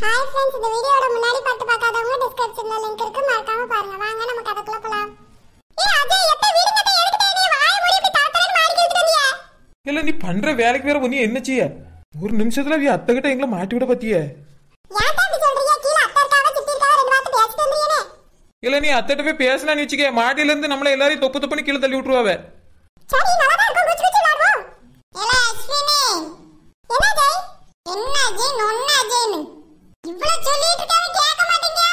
hi friends இந்த வீடியோட முன்னாடி பார்த்து பார்க்காதவங்க டிஸ்கிரிப்ஷன்ல லிங்க் இருக்கு மறக்காம பாருங்க வாங்க நம்ம கதைக்குள்ள போலாம் ஏய் அஜய் எப்ப வீடு எடுத்துட்டே நீ வாய மூடி இப்படி தாத்தரன் மாடி கேட்டு வந்தியா இல்ல நீ பண்ற வேலைக்கு வேற ஒண்ணு என்ன செய்ய ஒரு நிமிஷத்துல நீ அத்தை கிட்ட எங்களை மாட்டி விட பத்தியே இல்ல நீ அத்தட்ட போய் பேசலாம்னு வச்சுக்க மாடியில இருந்து நம்மள எல்லாரையும் தொப்பு தொப்புன்னு கீழே தள்ளி விட்டுருவாவே சரி நல்லா இருக்கும் குச்சி குச்சி விளாடுவோம் ஏல அஸ்வினி என்ன ஜெய் என்ன ஜெய் நொன்ன ஜெய்னு இவ்வளவு சொல்லிட்டு கேட்க மாட்டீங்க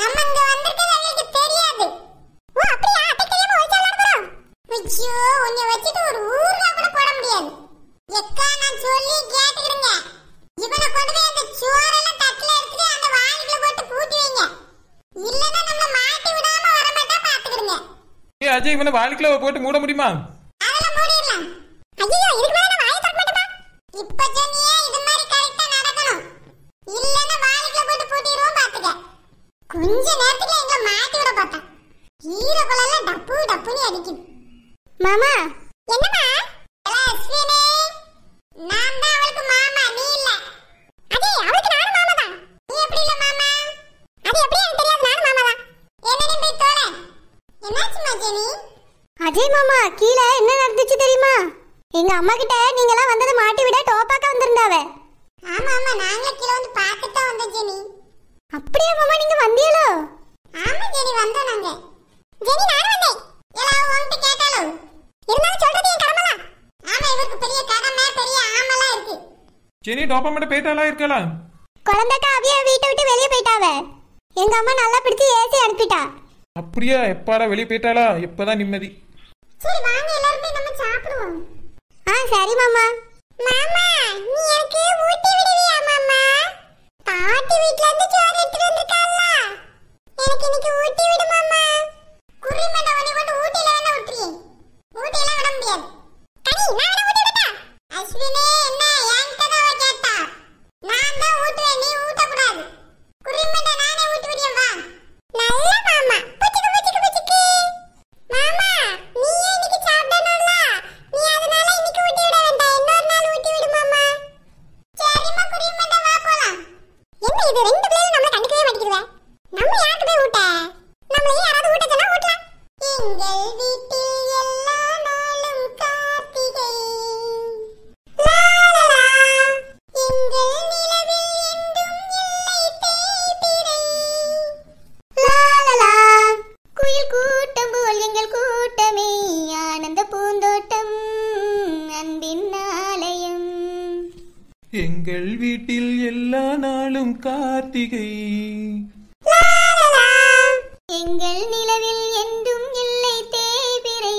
நம்ம இங்க வந்திருக்கிறது அவங்களுக்கு தெரியாது ஓ அப்படியா அத்தை தெரியாம ஒழிச்சு ஐயோ உன்னை வச்சுட்டு ஒரு ஊருக்கா கூட போட முடியாது எக்கா நான் சொல்லி கேட்டுக்கிடுங்க இவனை கொண்டு போய் அந்த சோறெல்லாம் தட்டுல எடுத்துட்டு அந்த வாயில போட்டு பூட்டி வைங்க இல்லன்னா நம்மள மாட்டி விடாம வர மாட்டா பாத்துக்கிடுங்க ஏ அஜய் இவனை வாயில போட்டு மூட முடியுமா அதெல்லாம் மூடிடலாம் ஐயோ இதுக்கு மேல வாயை திறக்க மாட்டேமா இப்ப சொன்னீங்க கொஞ்ச நேரத்துக்கு எங்களை மாட்டி விட கோல எல்லாம் டப்பு டப்புனி அடிக்குது மாமா என்னமா அஸ்வினே நான் தான் அவளுக்கு மாமா நீ இல்ல அடே அவளுக்கு நான் மாமா தான் நீ எப்படி இல்ல மாமா அது எப்படி எனக்கு தெரியாது நான் மாமா தான் என்னடி போய் தோல என்னாச்சு மஜினி அஜய் மாமா கீழே என்ன நடந்துச்சு தெரியுமா எங்க அம்மா கிட்ட நீங்க எல்லாம் வந்ததை மாட்டி விட டோப்பாக்கா வந்திருந்தாவே ஆமா ஆமா நாங்க கீழே வந்து பாத்துட்டு தான் வந்தோம் ஜெனி அப்படியே மாமா நீங்க வந்தீங்களோ ஆமா ஜெனி வந்தோம் நாங்க ஜெனி நான் வந்தேன் எல்லாம் உன்கிட்ட கேட்டாலும் இருந்தாலும் சொல்றது என் கடமை தான் ஆமா இவருக்கு பெரிய கடமை பெரிய ஆமலா இருக்கு ஜெனி டோப்பமெண்ட் பேட்டலா இருக்கலாம் குழந்தைக்கா அவிய வீட்டை விட்டு வெளியே போயிட்டாவே எங்க அம்மா நல்லா பிடிச்சு ஏசி அனுப்பிட்டா அப்படியா எப்பாரா வெளியே போயிட்டாளா எப்பதான் நிம்மதி சரி வாங்க எல்லாரும் போய் நம்ம சாப்பிடுவோம் ஆ சரி மாமா மாமா நீ எனக்கு ஊட்டி விடுவியா மாமா பாட்டி வீட்ல இருந்து சோறு எடுத்துட்டு வந்திருக்கால எனக்கு இன்னைக்கு ஊட்டி விடுமாமா வீட்டில் எல்லா நாளும் கார்த்திகை எங்கள் நிலவில் என்றும் இல்லை தேய்பிரை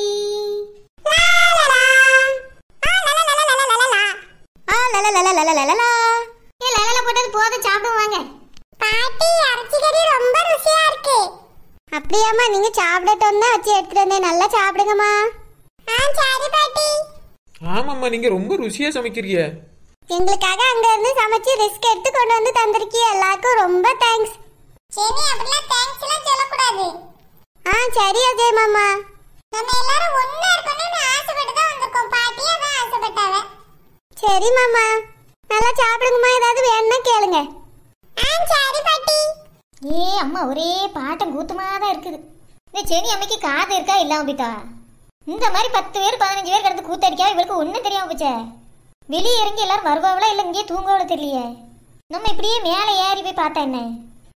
அப்படியாமா நீங்க சாப்பிடட்டும் தான் வச்சு எடுத்துட்டு வந்தேன் நல்லா சாப்பிடுங்கம்மா ஆமாம்மா நீங்க ரொம்ப ருசியா சமைக்கிறீங்க எங்களுக்காக அங்க இருந்து சமைச்சு ரிஸ்க் எடுத்து கொண்டு வந்து தந்திருக்கீ எல்லாருக்கும் ரொம்ப தேங்க்ஸ் சரி அப்படிலாம் தேங்க்ஸ் எல்லாம் சொல்லக்கூடாது ஆ சரி அஜய் மாமா நம்ம எல்லாரும் ஒண்ணா இருக்கணும்னு ஆசைப்பட்டு தான் வந்திருக்கோம் பாட்டியே தான் ஆசைப்பட்டவ சரி மாமா நல்லா சாப்பிடுங்கம்மா ஏதாவது வேணும்னா கேளுங்க ஆ சரி பாட்டி ஏ அம்மா ஒரே பாட்டம் கூத்துமா தான் இருக்குது இந்த செனி அம்மைக்கு காது இருக்கா இல்லாம போயிட்டா இந்த மாதிரி பத்து பேர் பதினஞ்சு பேர் கிடந்து கூத்தடிக்கா இவளுக்கு ஒன்றும் தெரியாம போச்சே வெளியே இறங்கி எல்லாரும் வருவாங்களா இல்லை இங்கேயே தூங்குவாங்களோ தெரியலையே நம்ம இப்படியே மேலே ஏறி போய் பார்த்தா என்ன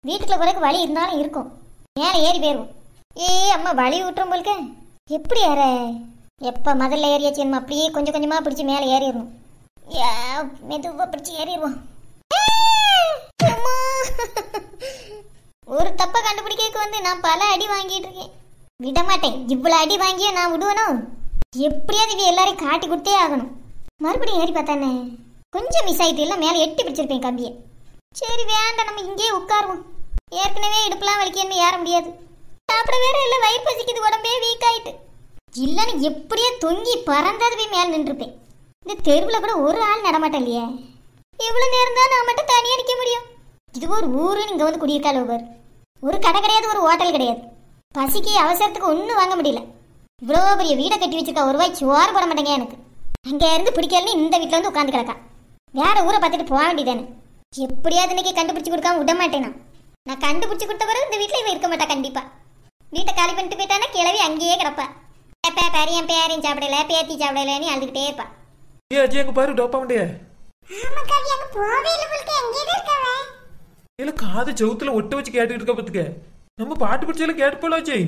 வீட்டுக்குள்ள குறைக்கு வழி இருந்தாலும் இருக்கும் மேலே ஏறி போயிடுவோம் ஏ அம்மா வழி விட்டுரும் போலுக்கு எப்படி ஏற எப்போ முதல்ல ஏறியாச்சு நம்ம அப்படியே கொஞ்சம் கொஞ்சமாக பிடிச்சி மேலே ஏறிடுவோம் ஏ மெதுவாக பிடிச்சி ஏறிடுவோம் ஒரு தப்பை கண்டுபிடிக்க வந்து நான் பல அடி வாங்கிட்டு இருக்கேன் விடமாட்டேன் இவ்வளோ அடி வாங்கியே நான் விடுவேனும் எப்படியாவது இவ எல்லாரையும் காட்டி கொடுத்தே ஆகணும் மறுபடியும் ஏறி பார்த்தானே கொஞ்சம் மிஸ் ஆகிட்டு இல்லை மேலே எட்டி பிடிச்சிருப்பேன் கம்பியை சரி வேண்டாம் நம்ம இங்கேயே உட்காருவோம் ஏற்கனவே இடுப்புலாம் வலிக்கணும்னு ஏற முடியாது சாப்பிட வேற இல்லை வயிறு பசிக்குது உடம்பே வீக் ஆயிட்டு இல்லைன்னு எப்படியே தொங்கி பறந்தது போய் மேலே நின்றுருப்பேன் இந்த தெருவில் கூட ஒரு ஆள் நடமாட்டேன் இல்லையே இவ்வளோ நேரம் தான் நான் மட்டும் தனியாக நிற்க முடியும் இது ஒரு ஊருன்னு இங்கே வந்து குடியிருக்காள் ஒவ்வொரு ஒரு கடை கிடையாது ஒரு ஹோட்டல் கிடையாது பசிக்கு அவசரத்துக்கு ஒன்றும் வாங்க முடியல இவ்வளோ பெரிய வீடை கட்டி வச்சிருக்கா ஒரு ரூபாய் சோறு போட மாட்டேங்க எனக்கு அங்கே இருந்து பிடிக்கலன்னு இந்த வீட்டில் வந்து உட்காந்து கிடக்கா வேற ஊரை பார்த்துட்டு போக வேண்டியதானே எப்படியாவது இன்னைக்கு கண்டுபிடிச்சி கொடுக்காம விட மாட்டேனா நான் கண்டுபிடிச்சி கொடுத்த பிறகு இந்த வீட்டில் இவன் இருக்க மாட்டா கண்டிப்பா வீட்டை காலி பண்ணிட்டு போயிட்டானா கிளவி அங்கேயே கிடப்பா பேப்பா பேரையும் பேரையும் சாப்பிடல பேத்தி சாப்பிடலன்னு அழுதுகிட்டே இருப்பா காது செவுத்துல வச்சு இருக்க பாட்டு பிடிச்சாலும் கேட்டு போல அஜய்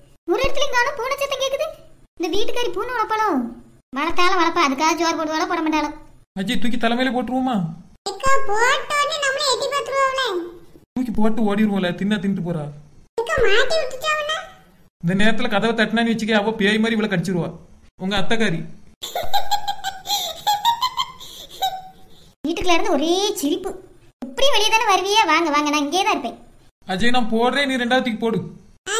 ஒரு இடத்துல காணும் பூனை சத்தம் கேக்குது இந்த வீட்டுக்காரி பூனை வளர்ப்பாளோ வளர்த்தாலும் வளர்ப்பா அதுக்காக ஜோர் போடுவாளோ போட மாட்டாலும் அஜய் தூக்கி தலைமையில போட்டுருவோமா தூக்கி போட்டு ஓடிடுவோம்ல தின்ன தின்ட்டு போறா இந்த நேரத்துல கதவை தட்டினான்னு வச்சுக்க அவ பேய் மாதிரி இவ்வளவு கடிச்சிருவா உங்க அத்தக்காரி வீட்டுக்குள்ள இருந்து ஒரே சிரிப்பு இப்படி வெளியே தானே வருவியா வாங்க வாங்க நான் இங்கே தான் இருப்பேன் அஜய் நான் போடுறேன் நீ ரெண்டாவது போடு ஆ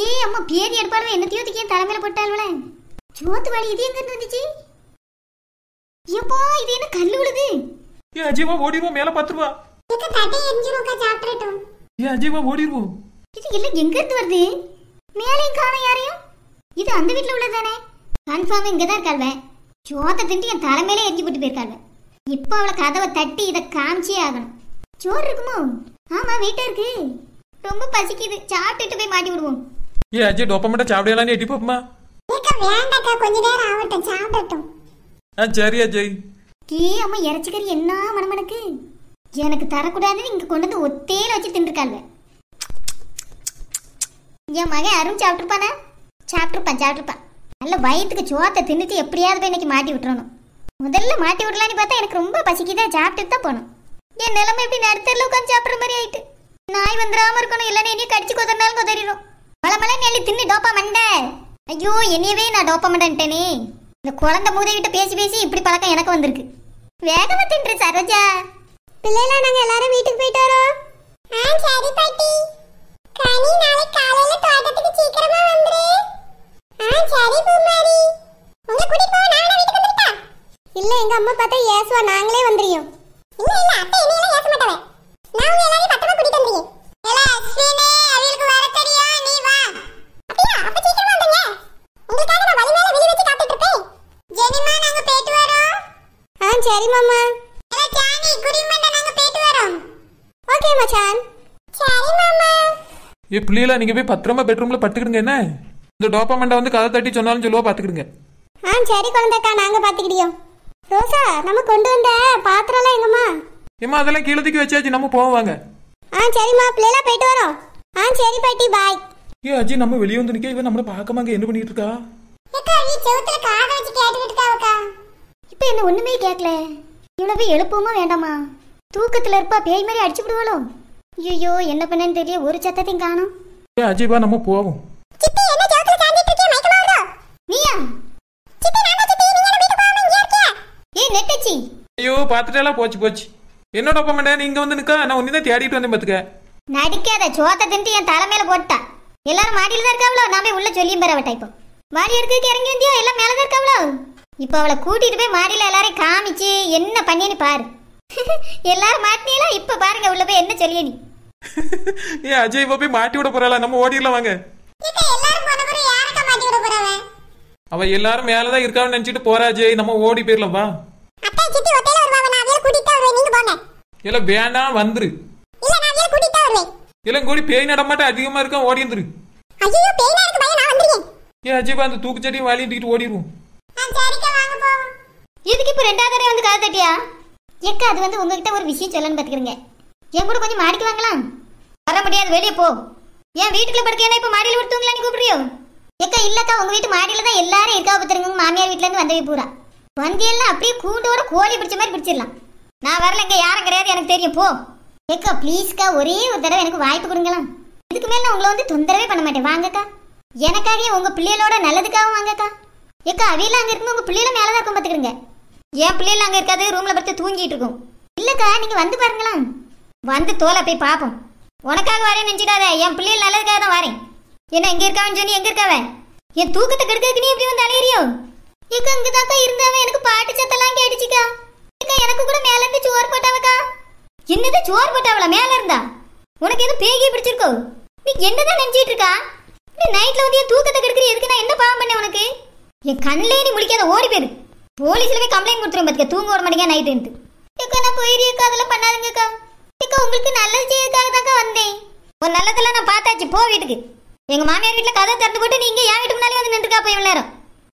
ஏ அம்மா பேதி எடுப்பாரு என்னத்தையோ தூக்கி தலைமையில போட்டாள் ஜோத்து வழி இது எங்க இருந்துச்சு எப்போ இது என்ன கல்லு விழுது ஏ அஜீவா ஓடிடுவோம் மேல பாத்துருவா இது எங்க இருந்து யாரையும் இது அந்த என் தலைமையிலே போட்டு கதவை தட்டி இதை காமிச்சே சோறு இருக்குமோ ஆமா ரொம்ப பசிக்குது சாப்பிட்டுட்டு போய் மாட்டி விடுவோம் ஏ அஜய் டொப்பமேட்டா சாப்பிடையலான்னு எட்டி பாப்பமா வேண்டாக்கா கொஞ்ச நேரம் ஆகட்டும் சாப்பிடட்டும் ஆ சரி அஜய் ஏ அம்மா இறச்சிக்கறி என்ன மனமனக்கு எனக்கு தரக்கூடாதுன்னு இங்க கொண்டு வந்து ஒத்தையில வச்சு தின்றுக்காங்க என் மகன் அருண் சாப்பிட்டுருப்பானா சாப்பிட்டுருப்பான் சாப்பிட்டுருப்பான் நல்ல வயிற்றுக்கு சோத்தை தின்னுட்டு எப்படியாவது போய் இன்னைக்கு மாட்டி விட்டுறணும் முதல்ல மாட்டி விடலான்னு பார்த்தா எனக்கு ரொம்ப பசிக்குதா சாப்பிட்டு தான் போகணும் என் நிலைமை எப்படி நடுத்தரில் உட்காந்து சாப்பிட்ற மாதிரி ஆயிட்டு நாய் வந்துடாம இருக்கணும் இல்லைன்னு நீ கடிச்சு கொதறினாலும் கொதறிடும் மலமலை நெல்லி தின்னு டோப்பா மண்ட ஐயோ என்னையவே நான் டோப்பா மண்டன்ட்டேனே இந்த குழந்தை மூதைகிட்ட பேசி பேசி இப்படி பழக்கம் எனக்கு வந்திருக்கு வேகமா தின்று சரோஜா பிள்ளைகளா நாங்க எல்லாரும் வீட்டுக்கு போயிட்டு வரோம் ஆ சரி பாட்டி கனி நாளைக்கு ஆ சரி பூமாரி எங்க அம்மா பார்த்தா ஏசுவா நாங்களே வந்துறியோம் இல்ல இல்ல அத்தை என்னையெல்லாம் ஏச மாட்டவன் நான் உங்க எல்லாரையும் பத்திரமா மச்சான் சரி மாமா ஏ பிள்ளைகளா நீங்க போய் பத்திரமா பெட்ரூம்ல படுத்துக்கிடுங்க என்ன இந்த டோப்பமெண்ட வந்து கதை தட்டி சொன்னாலும் சொல்லுவா பாத்துக்கிடுங்க ஆ சரி குழந்தைக்கா நாங்க பாத்துக்கிடியோம் ரோசா நம்ம கொண்டு வந்த பாத்திரம்லாம் எங்கம்மா ஏமா அதெல்லாம் கீழே தூக்கி வச்சாச்சு நம்ம போவாங்க ஆ சரிம்மா பிள்ளைலாம் போயிட்டு வரோம் ஆ சரி பாட்டி பாய் ஏ அஜி நம்ம வெளியே வந்து நிக்க இவன் நம்மள பாக்கமாங்க என்ன பண்ணிட்டு இருக்கா அக்கா நீ செவுத்துல காதை வச்சு கேட்டுக்கிட்டு இருக்கா இப்போ என்ன ஒண்ணுமே கேட்கல இவ்வளவு எழுப்பவும் வேண்டாமா தூக்கத்துல இருப்பா பேய் மாதிரி அடிச்சு விடுவாளோ ஐயோ என்ன பண்ணேன்னு தெரிய ஒரு சத்தத்தையும் காணும் ஏ அஜய்பா நம்ம போவோம் நீயா ஏ ஐயோ பாத்துட்டேலாம் போச்சு போச்சு என்னோட அப்பா மேடம் நீங்க வந்து நிக்க நான் உன்னை தான் தேடிட்டு வந்தேன் பாத்துக்க நடிக்காத சோத்த தின்ட்டு என் தலை தலைமையில போட்டா எல்லாரும் மாடியில தான் இருக்காவளோ நான் போய் உள்ள சொல்லியும் பெற விட்டா இப்போ மாடி எடுக்கிறதுக்கு இறங்கி வந்தியோ எல்லாம் மேல தான் இருக்காவளோ இப்போ அவளை கூட்டிட்டு போய் மாடியில எல்லாரையும் காமிச்சு என்ன பண்ணின்னு பாரு எல்லாரும் மாட்டினா இப்ப பாருங்க உள்ள போய் என்ன சொல்லிய நீ ஏ அஜய் போய் மாட்டி விட போறாளா நம்ம ஓடிடலாம் வாங்க அவ எல்லாரும் மேலதான் இருக்கான்னு நினைச்சிட்டு போறா அஜய் நம்ம ஓடி போயிடலாம் வா இல்ல வேண்டாம் வந்துரு இல்ல கோடி பேய் நடமாட்ட அதிகமா இருக்கான் ஓடி வந்துரு ஏ அஜய் வந்து தூக்கு செடியை வாலிட்டு ஓடிடுவோம் இதுக்கு இப்ப ரெண்டாவது வந்து கால் எக்கா அது வந்து உங்ககிட்ட ஒரு விஷயம் சொல்லணும்னு பார்த்துக்கிறங்க என் கூட கொஞ்சம் மாடிக்கு வாங்கலாம் வர முடியாது வெளியே போ ஏன் வீட்டுக்குள்ள படுக்கையா இப்போ மாடியில் விடுத்துங்களா நீ கூப்பிடுறியோ எக்கா இல்லக்கா உங்க வீட்டு மாடியில தான் எல்லாரும் இருக்கா பார்த்துருங்க மாமியார் வீட்டுல இருந்து வந்தவை பூரா வந்தியெல்லாம் அப்படியே கூண்டோட கோழி பிடிச்ச மாதிரி பிடிச்சிடலாம் நான் வரல எங்க யாரும் கிடையாது எனக்கு தெரியும் போ எக்கா ப்ளீஸ்க்கா ஒரே ஒரு தடவை எனக்கு வாய்ப்பு கொடுங்களாம் இதுக்கு மேல நான் உங்களை வந்து தொந்தரவே பண்ண மாட்டேன் வாங்கக்கா எனக்காகவே உங்க பிள்ளைகளோட நல்லதுக்காகவும் வாங்கக்கா எக்கா அவையில அங்க இருக்கும் உங்க பிள்ளைகள மேலதான் இருக்கும் பாத்துக்கிறேங்க என் பிள்ளைகள் அங்கே இருக்காது ரூம்ல படுத்து தூங்கிட்டு இருக்கும் இல்லைக்கா நீங்கள் வந்து பாருங்களா வந்து தோலை போய் பார்ப்போம் உனக்காக வரேன் நினைச்சிடாத என் பிள்ளைகள் நல்லதுக்காக தான் வரேன் என்ன எங்க இருக்காவன்னு சொல்லி எங்கே இருக்காவ என் தூக்கத்தை கெடுக்கிறதுக்கு நீ இப்படி வந்து அலையறியோ இக்கா இங்கே இருந்தவன் எனக்கு பாட்டு சத்தெல்லாம் கேட்டுச்சுக்கா இக்கா எனக்கு கூட இருந்து சோறு போட்டாவக்கா என்னது சோறு போட்டாவல மேலே இருந்தா உனக்கு எதுவும் பேகி பிடிச்சிருக்கோ நீ என்னதான் நினைச்சிட்டு இருக்கா நீ நைட்டில் வந்து என் தூக்கத்தை கெடுக்கிற எதுக்கு நான் என்ன பாவம் பண்ணேன் உனக்கு என் கண்ணிலே நீ முடிக்காத ஓடி போயிரு போலீஸ்லவே கம்ப்ளைண்ட் கொடுத்துரும் பாத்துக்க தூங்க விட மாட்டேங்க நைட்டு ஏக்கா நான் போயிருக்கா அதெல்லாம் பண்ணாதுங்கக்கா இக்கா உங்களுக்கு நல்லது செய்யறதுக்காக தான்க்கா வந்தேன் ஒரு நல்லதெல்லாம் நான் பார்த்தாச்சு போ வீட்டுக்கு எங்க மாமியார் வீட்டுல கதை திறந்து போட்டு நீங்க என் வீட்டு முன்னாலே வந்து நின்றுக்கா போய் நேரம்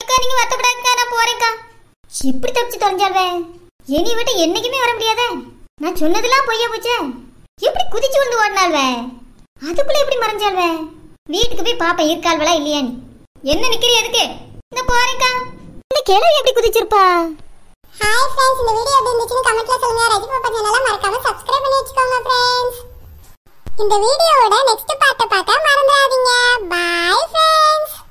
அக்கா நீங்க வருத்தப்படாதுக்கா நான் போறேன்க்கா இப்படி தப்பிச்சு தொலைஞ்சாவே இனி விட்டு என்னைக்குமே வர முடியாத நான் சொன்னதெல்லாம் பொய்யா போச்சே எப்படி குதிச்சு வந்து ஓடினாள்வே அதுக்குள்ள எப்படி மறைஞ்சாள்வே வீட்டுக்கு போய் பாப்பா இருக்காள்வளா நீ என்ன நிக்கிறீ எதுக்கு இந்த போறேன்க்கா கிளவி எப்படி குதிச்சிருப்பா ஹாய் फ्रेंड्स இந்த வீடியோ எப்படி இருந்துச்சுன்னு கமெண்ட்ல சொல்லுங்க ரஜினி பாப்பா சேனலை மறக்காம சப்ஸ்கிரைப் பண்ணி வெச்சுக்கோங்க फ्रेंड्स இந்த வீடியோவோட நெக்ஸ்ட் பார்ட்ட பார்த்தா மறந்துடாதீங்க பை फ्रेंड्स